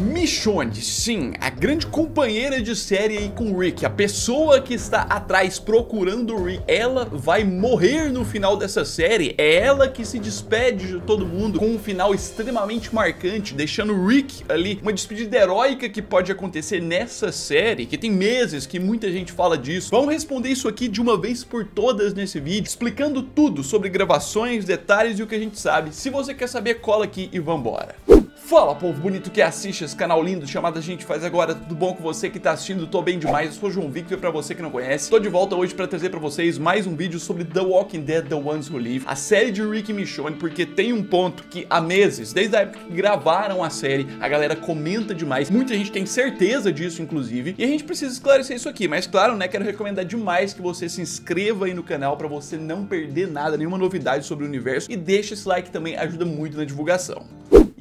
Michonne, sim, a grande companheira de série aí com o Rick, a pessoa que está atrás procurando o Rick, ela vai morrer no final dessa série, é ela que se despede de todo mundo com um final extremamente marcante, deixando o Rick ali, uma despedida heróica que pode acontecer nessa série, que tem meses que muita gente fala disso. Vamos responder isso aqui de uma vez por todas nesse vídeo, explicando tudo sobre gravações, detalhes e o que a gente sabe. Se você quer saber, cola aqui e vambora. Fala povo bonito que assiste esse canal lindo chamado A Gente Faz Agora, tudo bom com você que tá assistindo? Tô bem demais, eu sou João Victor pra você que não conhece, tô de volta hoje pra trazer pra vocês mais um vídeo sobre The Walking Dead, The Ones Who Live, a série de Rick Michonne, porque tem um ponto que há meses, desde a época que gravaram a série, a galera comenta demais, muita gente tem certeza disso inclusive, e a gente precisa esclarecer isso aqui, mas claro né, quero recomendar demais que você se inscreva aí no canal pra você não perder nada, nenhuma novidade sobre o universo, e deixa esse like também, ajuda muito na divulgação.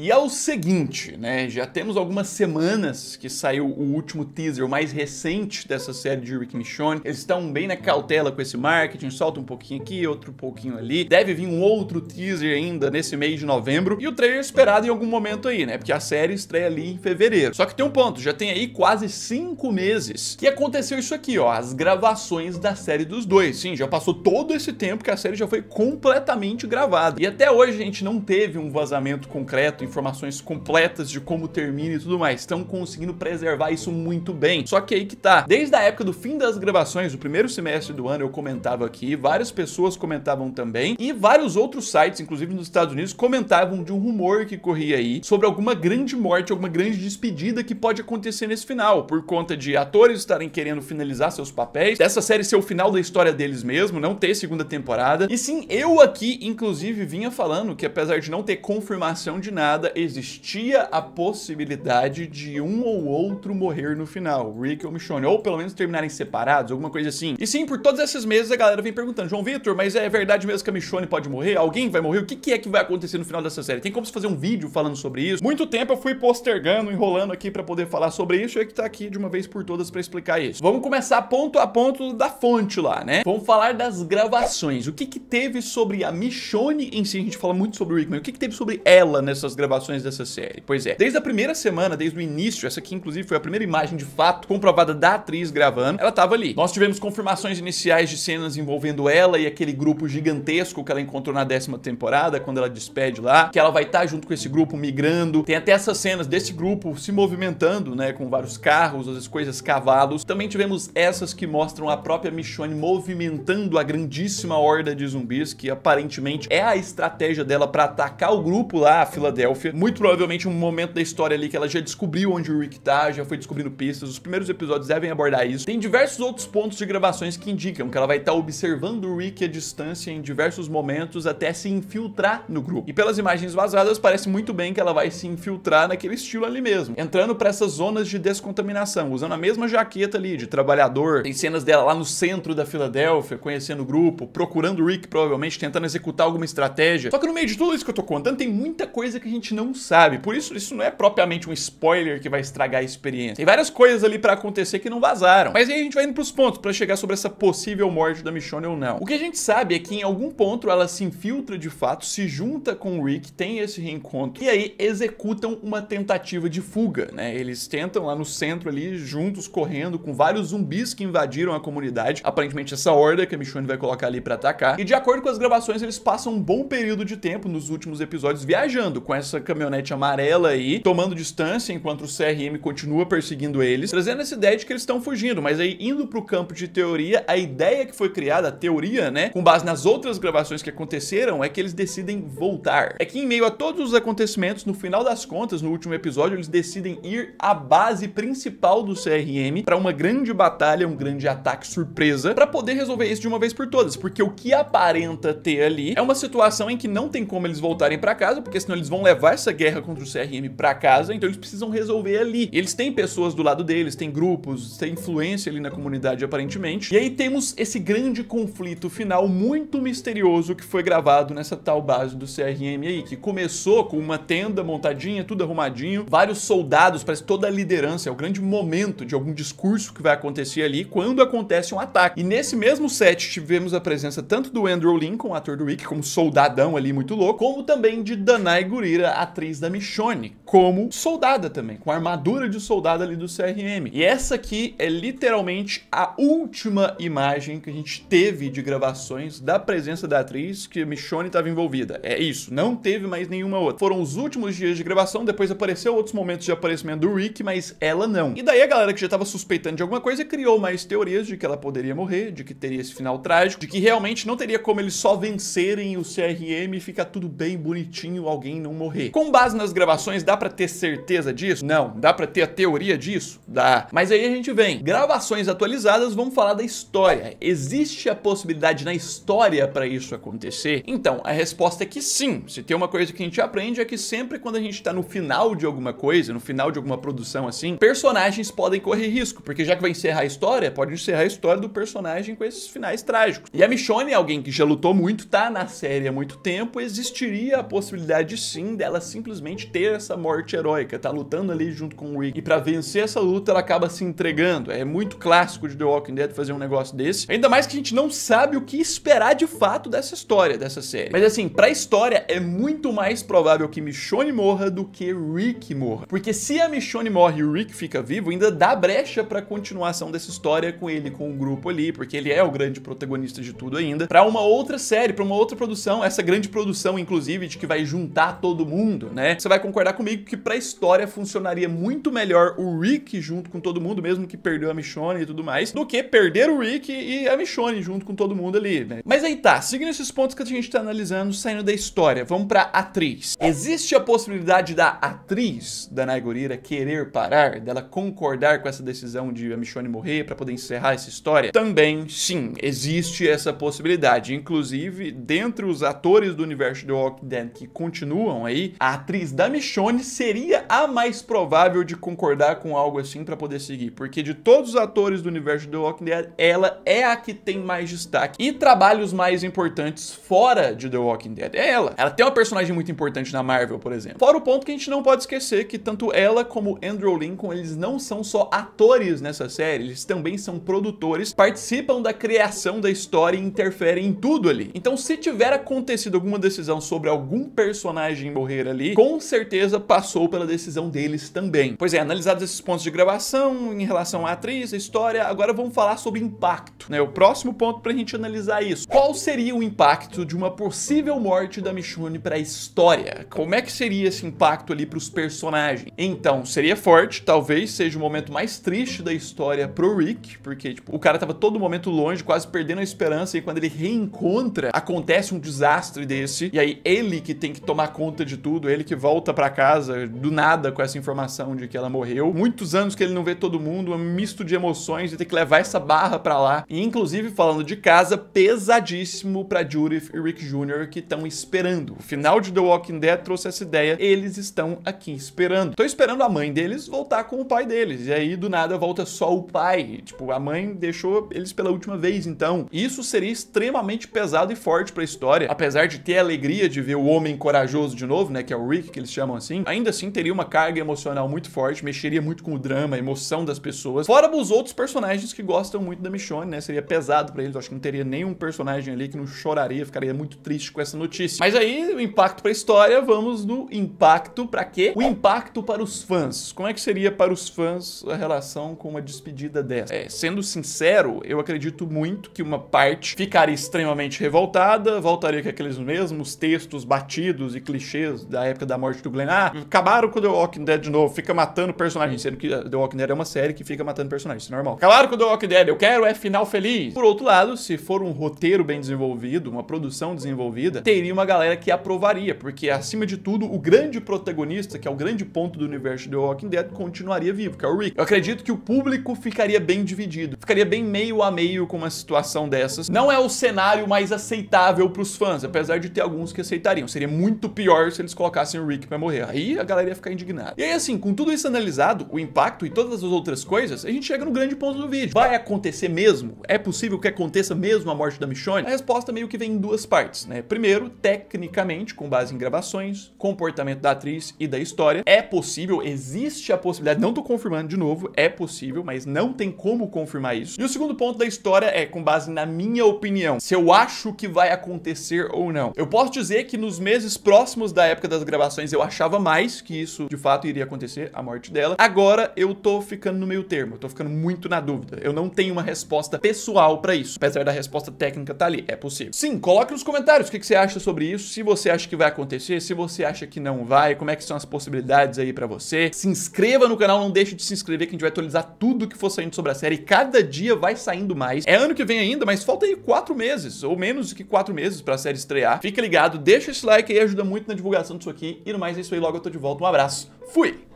E é o seguinte, né? Já temos algumas semanas que saiu o último teaser, o mais recente dessa série de Rick Michonne. Eles estão bem na cautela com esse marketing, solta um pouquinho aqui, outro pouquinho ali. Deve vir um outro teaser ainda nesse mês de novembro. E o trailer é esperado em algum momento aí, né? Porque a série estreia ali em fevereiro. Só que tem um ponto, já tem aí quase cinco meses que aconteceu isso aqui, ó. As gravações da série dos dois. Sim, já passou todo esse tempo que a série já foi completamente gravada. E até hoje a gente não teve um vazamento concreto informações completas de como termina e tudo mais. Estão conseguindo preservar isso muito bem. Só que aí que tá. Desde a época do fim das gravações, do primeiro semestre do ano, eu comentava aqui, várias pessoas comentavam também, e vários outros sites, inclusive nos Estados Unidos, comentavam de um rumor que corria aí sobre alguma grande morte, alguma grande despedida que pode acontecer nesse final, por conta de atores estarem querendo finalizar seus papéis, dessa série ser o final da história deles mesmo, não ter segunda temporada. E sim, eu aqui, inclusive, vinha falando que apesar de não ter confirmação de nada, nada, existia a possibilidade de um ou outro morrer no final, Rick ou Michonne, ou pelo menos terminarem separados, alguma coisa assim. E sim, por todos esses meses a galera vem perguntando, João Vitor, mas é verdade mesmo que a Michonne pode morrer? Alguém vai morrer? O que, que é que vai acontecer no final dessa série? Tem como fazer um vídeo falando sobre isso? Muito tempo eu fui postergando, enrolando aqui pra poder falar sobre isso, e é que tá aqui de uma vez por todas pra explicar isso. Vamos começar ponto a ponto da fonte lá, né? Vamos falar das gravações. O que que teve sobre a Michonne em si? A gente fala muito sobre o mas O que que teve sobre ela nessas gravações dessa série. Pois é, desde a primeira semana, desde o início, essa aqui inclusive foi a primeira imagem de fato comprovada da atriz gravando, ela tava ali. Nós tivemos confirmações iniciais de cenas envolvendo ela e aquele grupo gigantesco que ela encontrou na décima temporada, quando ela despede lá, que ela vai estar tá junto com esse grupo migrando. Tem até essas cenas desse grupo se movimentando, né, com vários carros, as coisas, cavalos. Também tivemos essas que mostram a própria Michonne movimentando a grandíssima horda de zumbis, que aparentemente é a estratégia dela para atacar o grupo lá, a Filadélfia Philadelphia. Muito provavelmente um momento da história ali que ela já descobriu onde o Rick tá, já foi descobrindo pistas. Os primeiros episódios devem abordar isso. Tem diversos outros pontos de gravações que indicam que ela vai estar tá observando o Rick à distância em diversos momentos até se infiltrar no grupo. E pelas imagens vazadas, parece muito bem que ela vai se infiltrar naquele estilo ali mesmo, entrando para essas zonas de descontaminação, usando a mesma jaqueta ali de trabalhador. Tem cenas dela lá no centro da Filadélfia, conhecendo o grupo, procurando o Rick, provavelmente tentando executar alguma estratégia. Só que no meio de tudo isso que eu tô contando, tem muita coisa que a gente gente não sabe. Por isso, isso não é propriamente um spoiler que vai estragar a experiência. Tem várias coisas ali pra acontecer que não vazaram. Mas aí a gente vai indo pros pontos pra chegar sobre essa possível morte da Michonne ou não. O que a gente sabe é que em algum ponto ela se infiltra de fato, se junta com o Rick, tem esse reencontro, e aí executam uma tentativa de fuga, né? Eles tentam lá no centro ali, juntos, correndo, com vários zumbis que invadiram a comunidade. Aparentemente essa horda que a Michonne vai colocar ali pra atacar. E de acordo com as gravações, eles passam um bom período de tempo nos últimos episódios viajando com essa essa caminhonete amarela aí, tomando distância enquanto o CRM continua perseguindo eles, trazendo essa ideia de que eles estão fugindo, mas aí indo pro campo de teoria, a ideia que foi criada, a teoria, né, com base nas outras gravações que aconteceram, é que eles decidem voltar. É que em meio a todos os acontecimentos, no final das contas, no último episódio, eles decidem ir à base principal do CRM para uma grande batalha, um grande ataque surpresa, para poder resolver isso de uma vez por todas, porque o que aparenta ter ali é uma situação em que não tem como eles voltarem para casa, porque senão eles vão levar levar essa guerra contra o CRM para casa, então eles precisam resolver ali. Eles têm pessoas do lado deles, têm grupos, têm influência ali na comunidade aparentemente. E aí temos esse grande conflito final muito misterioso que foi gravado nessa tal base do CRM aí, que começou com uma tenda montadinha, tudo arrumadinho, vários soldados, parece toda a liderança, é o grande momento de algum discurso que vai acontecer ali quando acontece um ataque. E nesse mesmo set tivemos a presença tanto do Andrew Lincoln, ator do Wick, como soldadão ali muito louco, como também de Danai Gurira, atriz da Michonne como soldada também, com armadura de soldado ali do CRM. E essa aqui é literalmente a última imagem que a gente teve de gravações da presença da atriz que Michonne estava envolvida. É isso, não teve mais nenhuma outra. Foram os últimos dias de gravação, depois apareceu outros momentos de aparecimento do Rick, mas ela não. E daí a galera que já estava suspeitando de alguma coisa criou mais teorias de que ela poderia morrer, de que teria esse final trágico, de que realmente não teria como eles só vencerem o CRM e ficar tudo bem bonitinho, alguém não morrer morrer. Com base nas gravações, dá para ter certeza disso? Não. Dá para ter a teoria disso? Dá. Mas aí a gente vem. Gravações atualizadas, vamos falar da história. Existe a possibilidade na história para isso acontecer? Então, a resposta é que sim. Se tem uma coisa que a gente aprende é que sempre quando a gente tá no final de alguma coisa, no final de alguma produção assim, personagens podem correr risco, porque já que vai encerrar a história, pode encerrar a história do personagem com esses finais trágicos. E a Michonne, alguém que já lutou muito, tá na série há muito tempo, existiria a possibilidade sim dela é simplesmente ter essa morte heróica, tá lutando ali junto com o Rick. E para vencer essa luta, ela acaba se entregando. É muito clássico de The Walking Dead fazer um negócio desse. Ainda mais que a gente não sabe o que esperar de fato dessa história, dessa série. Mas assim, pra história é muito mais provável que Michonne morra do que Rick morra. Porque se a Michonne morre e o Rick fica vivo, ainda dá brecha pra continuação dessa história com ele, com o grupo ali, porque ele é o grande protagonista de tudo ainda, pra uma outra série, pra uma outra produção, essa grande produção, inclusive, de que vai juntar todo mundo mundo, né? Você vai concordar comigo que pra história funcionaria muito melhor o Rick junto com todo mundo, mesmo que perdeu a Michonne e tudo mais, do que perder o Rick e a Michonne junto com todo mundo ali, né? Mas aí tá, seguindo esses pontos que a gente tá analisando, saindo da história, vamos pra atriz. Existe a possibilidade da atriz da Nagorira querer parar, dela concordar com essa decisão de a Michonne morrer pra poder encerrar essa história? Também sim, existe essa possibilidade. Inclusive, dentre os atores do universo The Walking Dead que continuam aí, aí, a atriz da Michonne seria a mais provável de concordar com algo assim para poder seguir, porque de todos os atores do universo de The Walking Dead, ela é a que tem mais destaque e trabalhos mais importantes fora de The Walking Dead. É ela. Ela tem uma personagem muito importante na Marvel, por exemplo. Fora o ponto que a gente não pode esquecer que tanto ela como Andrew Lincoln, eles não são só atores nessa série, eles também são produtores, participam da criação da história e interferem em tudo ali. Então, se tiver acontecido alguma decisão sobre algum personagem morrer ali, com certeza passou pela decisão deles também. Pois é, analisados esses pontos de gravação em relação à atriz, à história, agora vamos falar sobre impacto né? O próximo ponto para a gente analisar isso. Qual seria o impacto de uma possível morte da Michonne para a história? Como é que seria esse impacto ali para os personagens? Então, seria forte, talvez seja o momento mais triste da história pro Rick, porque tipo, o cara tava todo momento longe, quase perdendo a esperança, e quando ele reencontra, acontece um desastre desse, e aí ele que tem que tomar conta de tudo, ele que volta para casa do nada com essa informação de que ela morreu. Muitos anos que ele não vê todo mundo, um misto de emoções, e ter que levar essa barra para lá inclusive falando de casa, pesadíssimo para Judith e Rick Jr. que estão esperando. O final de The Walking Dead trouxe essa ideia, eles estão aqui esperando. Tô esperando a mãe deles voltar com o pai deles, e aí do nada volta só o pai. Tipo, a mãe deixou eles pela última vez, então. Isso seria extremamente pesado e forte pra história, apesar de ter a alegria de ver o homem corajoso de novo, né, que é o Rick, que eles chamam assim, ainda assim teria uma carga emocional muito forte, mexeria muito com o drama, a emoção das pessoas, fora os outros personagens que gostam muito da Michonne, né, seria pesado para eles. Eu acho que não teria nenhum personagem ali que não choraria, ficaria muito triste com essa notícia. Mas aí, o impacto para a história, vamos no impacto para quê? O impacto para os fãs. Como é que seria para os fãs a relação com uma despedida dessa? É, sendo sincero, eu acredito muito que uma parte ficaria extremamente revoltada, voltaria com aqueles mesmos textos batidos e clichês da época da morte do Glenn. Ah, acabaram com The Walking Dead de novo, fica matando personagens, sendo que The Walking Dead é uma série que fica matando personagens, isso é normal. Acabaram com The Walking Dead, eu quero é final feliz feliz. Por outro lado, se for um roteiro bem desenvolvido, uma produção desenvolvida, teria uma galera que aprovaria, porque acima de tudo, o grande protagonista, que é o grande ponto do universo de The Walking Dead, continuaria vivo, que é o Rick. Eu acredito que o público ficaria bem dividido, ficaria bem meio a meio com uma situação dessas. Não é o cenário mais aceitável pros fãs, apesar de ter alguns que aceitariam. Seria muito pior se eles colocassem o Rick pra morrer. Aí a galera ia ficar indignada. E aí, assim, com tudo isso analisado, o impacto e todas as outras coisas, a gente chega no grande ponto do vídeo. Vai acontecer mesmo? é possível que aconteça mesmo a morte da Michonne? A resposta meio que vem em duas partes, né? Primeiro, tecnicamente, com base em gravações, comportamento da atriz e da história, é possível, existe a possibilidade, não tô confirmando de novo, é possível, mas não tem como confirmar isso. E o segundo ponto da história é com base na minha opinião, se eu acho que vai acontecer ou não. Eu posso dizer que nos meses próximos da época das gravações eu achava mais que isso de fato iria acontecer, a morte dela. Agora eu tô ficando no meio termo, eu tô ficando muito na dúvida. Eu não tenho uma resposta pessoal para isso. Apesar da resposta técnica tá ali, é possível. Sim, coloque nos comentários o que, que, você acha sobre isso, se você acha que vai acontecer, se você acha que não vai, como é que são as possibilidades aí para você. Se inscreva no canal, não deixe de se inscrever que a gente vai atualizar tudo que for saindo sobre a série. Cada dia vai saindo mais. É ano que vem ainda, mas falta aí quatro meses, ou menos que quatro meses pra série estrear. Fica ligado, deixa esse like aí, ajuda muito na divulgação disso aqui. E no mais é isso aí, logo eu tô de volta. Um abraço, fui!